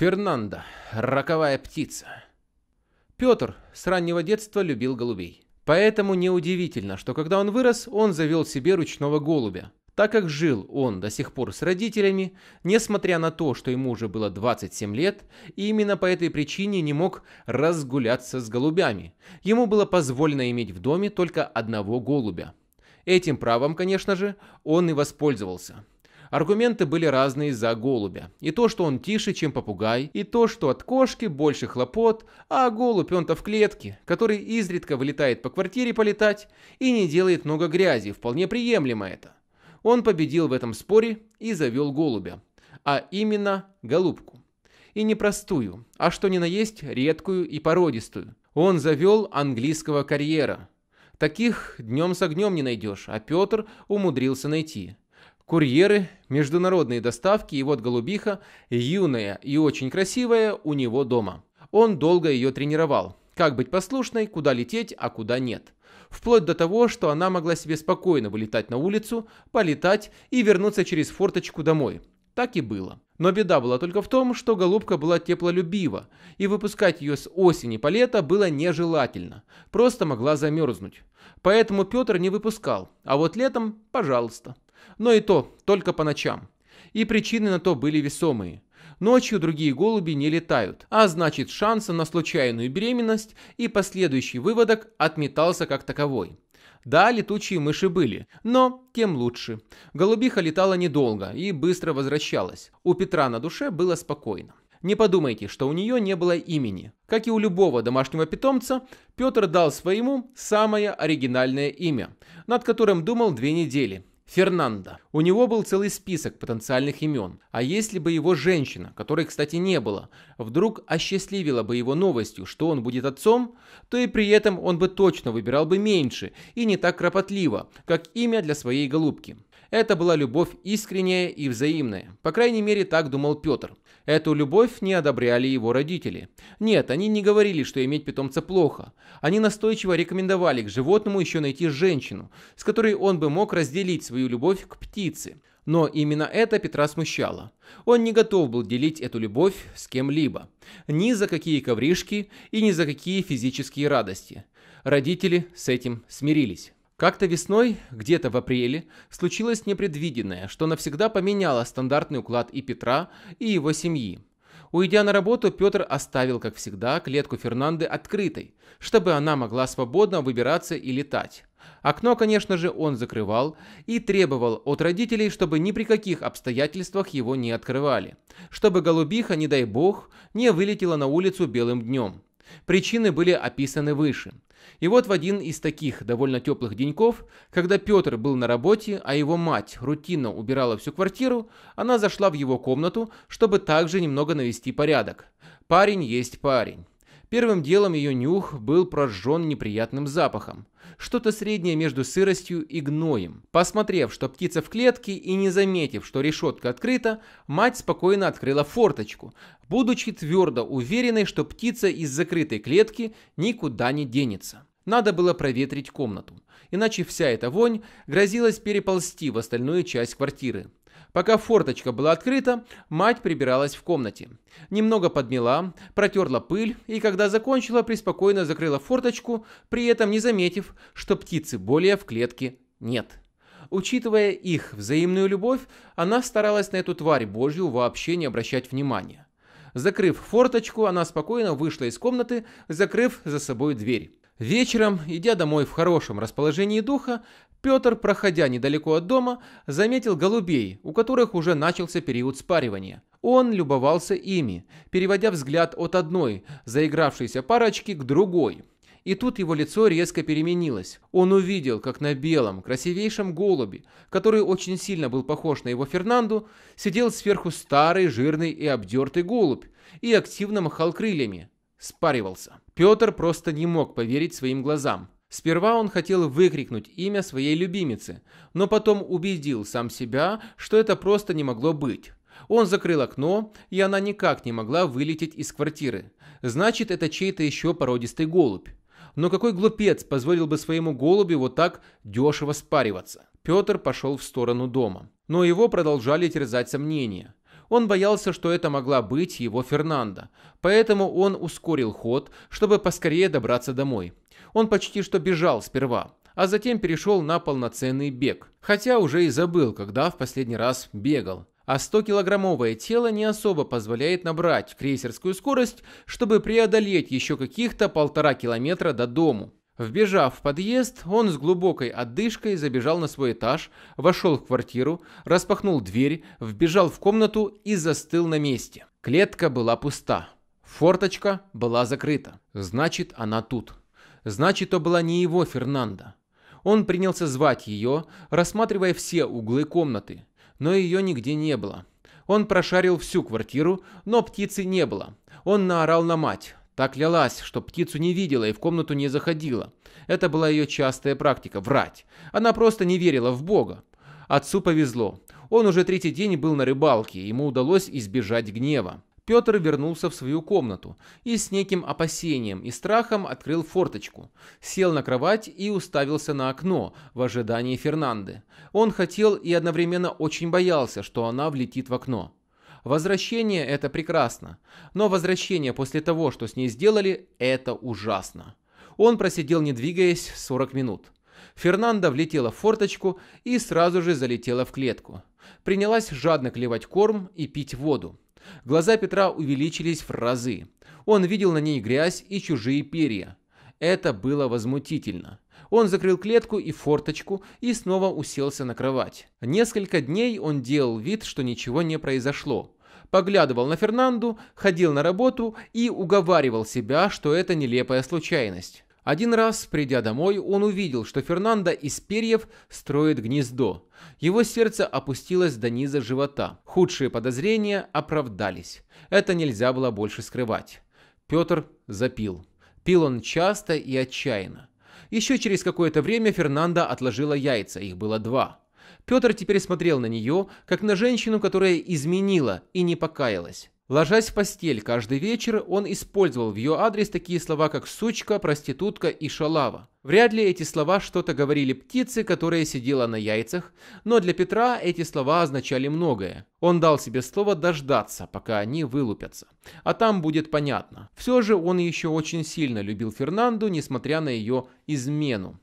Фернанда роковая птица. Петр с раннего детства любил голубей. Поэтому неудивительно, что когда он вырос, он завел себе ручного голубя. Так как жил он до сих пор с родителями, несмотря на то, что ему уже было 27 лет, и именно по этой причине не мог разгуляться с голубями. Ему было позволено иметь в доме только одного голубя. Этим правом, конечно же, он и воспользовался. Аргументы были разные за голубя. И то, что он тише, чем попугай, и то, что от кошки больше хлопот, а голубь он-то в клетке, который изредка вылетает по квартире полетать и не делает много грязи, вполне приемлемо это. Он победил в этом споре и завел голубя, а именно голубку. И не простую, а что ни на есть редкую и породистую. Он завел английского карьера. Таких днем с огнем не найдешь, а Петр умудрился найти – Курьеры, международные доставки, и вот голубиха, юная и очень красивая, у него дома. Он долго ее тренировал. Как быть послушной, куда лететь, а куда нет. Вплоть до того, что она могла себе спокойно вылетать на улицу, полетать и вернуться через форточку домой. Так и было. Но беда была только в том, что голубка была теплолюбива, и выпускать ее с осени по лето было нежелательно, просто могла замерзнуть. Поэтому Петр не выпускал, а вот летом – пожалуйста. Но и то только по ночам. И причины на то были весомые. Ночью другие голуби не летают, а значит шанса на случайную беременность и последующий выводок отметался как таковой. Да, летучие мыши были, но тем лучше. Голубиха летала недолго и быстро возвращалась. У Петра на душе было спокойно. Не подумайте, что у нее не было имени. Как и у любого домашнего питомца, Петр дал своему самое оригинальное имя, над которым думал две недели – Фернанда. У него был целый список потенциальных имен. А если бы его женщина, которой, кстати, не было, вдруг осчастливила бы его новостью, что он будет отцом, то и при этом он бы точно выбирал бы меньше и не так кропотливо, как имя для своей голубки. Это была любовь искренняя и взаимная. По крайней мере, так думал Петр. Эту любовь не одобряли его родители. Нет, они не говорили, что иметь питомца плохо. Они настойчиво рекомендовали к животному еще найти женщину, с которой он бы мог разделить свою любовь к птице. Но именно это Петра смущало. Он не готов был делить эту любовь с кем-либо. Ни за какие ковришки и ни за какие физические радости. Родители с этим смирились. Как-то весной, где-то в апреле, случилось непредвиденное, что навсегда поменяло стандартный уклад и Петра, и его семьи. Уйдя на работу, Петр оставил, как всегда, клетку Фернанды открытой, чтобы она могла свободно выбираться и летать. Окно, конечно же, он закрывал и требовал от родителей, чтобы ни при каких обстоятельствах его не открывали, чтобы голубиха, не дай бог, не вылетела на улицу белым днем. Причины были описаны выше. И вот в один из таких довольно теплых деньков, когда Петр был на работе, а его мать рутинно убирала всю квартиру, она зашла в его комнату, чтобы также немного навести порядок. Парень есть парень. Первым делом ее нюх был прожжен неприятным запахом. Что-то среднее между сыростью и гноем. Посмотрев, что птица в клетке и не заметив, что решетка открыта, мать спокойно открыла форточку, будучи твердо уверенной, что птица из закрытой клетки никуда не денется. Надо было проветрить комнату, иначе вся эта вонь грозилась переползти в остальную часть квартиры. Пока форточка была открыта, мать прибиралась в комнате. Немного подмела, протерла пыль и, когда закончила, приспокойно закрыла форточку, при этом не заметив, что птицы более в клетке нет. Учитывая их взаимную любовь, она старалась на эту тварь божью вообще не обращать внимания. Закрыв форточку, она спокойно вышла из комнаты, закрыв за собой дверь. Вечером, идя домой в хорошем расположении духа, Петр, проходя недалеко от дома, заметил голубей, у которых уже начался период спаривания. Он любовался ими, переводя взгляд от одной заигравшейся парочки к другой. И тут его лицо резко переменилось. Он увидел, как на белом, красивейшем голубе, который очень сильно был похож на его Фернанду, сидел сверху старый, жирный и обдертый голубь и активно махал крыльями. Спаривался. Петр просто не мог поверить своим глазам. Сперва он хотел выкрикнуть имя своей любимицы, но потом убедил сам себя, что это просто не могло быть. Он закрыл окно, и она никак не могла вылететь из квартиры. Значит, это чей-то еще породистый голубь. Но какой глупец позволил бы своему голубю вот так дешево спариваться? Петр пошел в сторону дома. Но его продолжали терзать сомнения. Он боялся, что это могла быть его Фернанда, поэтому он ускорил ход, чтобы поскорее добраться домой. Он почти что бежал сперва, а затем перешел на полноценный бег. Хотя уже и забыл, когда в последний раз бегал. А 100-килограммовое тело не особо позволяет набрать крейсерскую скорость, чтобы преодолеть еще каких-то полтора километра до дому. Вбежав в подъезд, он с глубокой отдышкой забежал на свой этаж, вошел в квартиру, распахнул дверь, вбежал в комнату и застыл на месте. Клетка была пуста. Форточка была закрыта. Значит, она тут. Значит, то была не его Фернанда. Он принялся звать ее, рассматривая все углы комнаты, но ее нигде не было. Он прошарил всю квартиру, но птицы не было. Он наорал на мать. так лялась, что птицу не видела и в комнату не заходила. Это была ее частая практика – врать. Она просто не верила в Бога. Отцу повезло. Он уже третий день был на рыбалке, ему удалось избежать гнева. Петр вернулся в свою комнату и с неким опасением и страхом открыл форточку, сел на кровать и уставился на окно в ожидании Фернанды. Он хотел и одновременно очень боялся, что она влетит в окно. Возвращение – это прекрасно, но возвращение после того, что с ней сделали, это ужасно. Он просидел, не двигаясь, 40 минут. Фернанда влетела в форточку и сразу же залетела в клетку. Принялась жадно клевать корм и пить воду. Глаза Петра увеличились в разы. Он видел на ней грязь и чужие перья. Это было возмутительно. Он закрыл клетку и форточку и снова уселся на кровать. Несколько дней он делал вид, что ничего не произошло. Поглядывал на Фернанду, ходил на работу и уговаривал себя, что это нелепая случайность. Один раз, придя домой, он увидел, что Фернандо из перьев строит гнездо. Его сердце опустилось до низа живота. Худшие подозрения оправдались. Это нельзя было больше скрывать. Петр запил. Пил он часто и отчаянно. Еще через какое-то время Фернанда отложила яйца, их было два. Петр теперь смотрел на нее, как на женщину, которая изменила и не покаялась. Ложась в постель каждый вечер, он использовал в ее адрес такие слова, как «сучка», «проститутка» и «шалава». Вряд ли эти слова что-то говорили птице, которая сидела на яйцах, но для Петра эти слова означали многое. Он дал себе слово дождаться, пока они вылупятся. А там будет понятно. Все же он еще очень сильно любил Фернанду, несмотря на ее измену.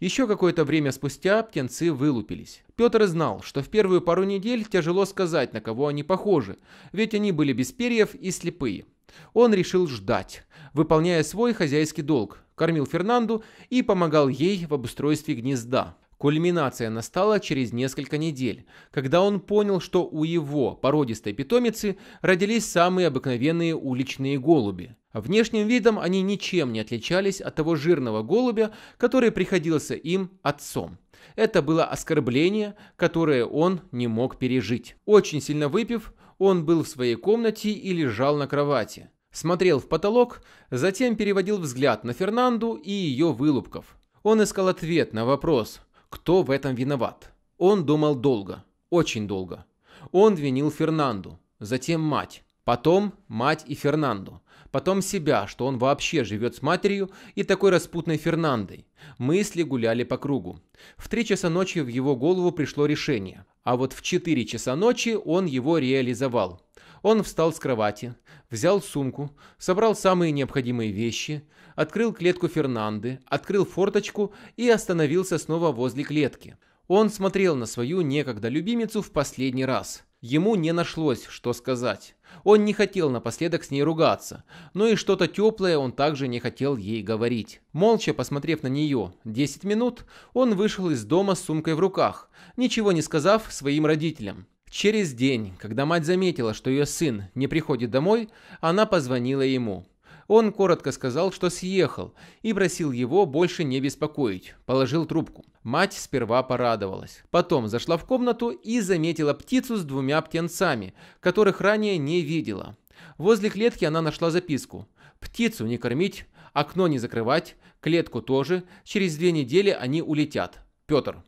Еще какое-то время спустя птенцы вылупились. Петр знал, что в первую пару недель тяжело сказать, на кого они похожи, ведь они были без перьев и слепые. Он решил ждать, выполняя свой хозяйский долг, кормил Фернанду и помогал ей в обустройстве гнезда. Кульминация настала через несколько недель, когда он понял, что у его породистой питомицы родились самые обыкновенные уличные голуби. Внешним видом они ничем не отличались от того жирного голубя, который приходился им отцом. Это было оскорбление, которое он не мог пережить. Очень сильно выпив, он был в своей комнате и лежал на кровати. Смотрел в потолок, затем переводил взгляд на Фернанду и ее вылупков. Он искал ответ на вопрос, кто в этом виноват. Он думал долго, очень долго. Он винил Фернанду, затем мать, потом мать и Фернанду. Потом себя, что он вообще живет с матерью и такой распутной Фернандой. Мысли гуляли по кругу. В три часа ночи в его голову пришло решение. А вот в четыре часа ночи он его реализовал. Он встал с кровати, взял сумку, собрал самые необходимые вещи, открыл клетку Фернанды, открыл форточку и остановился снова возле клетки. Он смотрел на свою некогда любимицу в последний раз. Ему не нашлось, что сказать. Он не хотел напоследок с ней ругаться, но и что-то теплое он также не хотел ей говорить. Молча посмотрев на нее 10 минут, он вышел из дома с сумкой в руках, ничего не сказав своим родителям. Через день, когда мать заметила, что ее сын не приходит домой, она позвонила ему. Он коротко сказал, что съехал, и просил его больше не беспокоить. Положил трубку. Мать сперва порадовалась. Потом зашла в комнату и заметила птицу с двумя птенцами, которых ранее не видела. Возле клетки она нашла записку. «Птицу не кормить, окно не закрывать, клетку тоже, через две недели они улетят. Петр».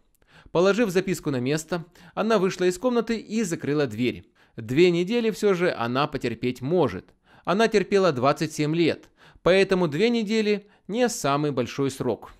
Положив записку на место, она вышла из комнаты и закрыла дверь. Две недели все же она потерпеть может она терпела 27 лет, поэтому две недели не самый большой срок.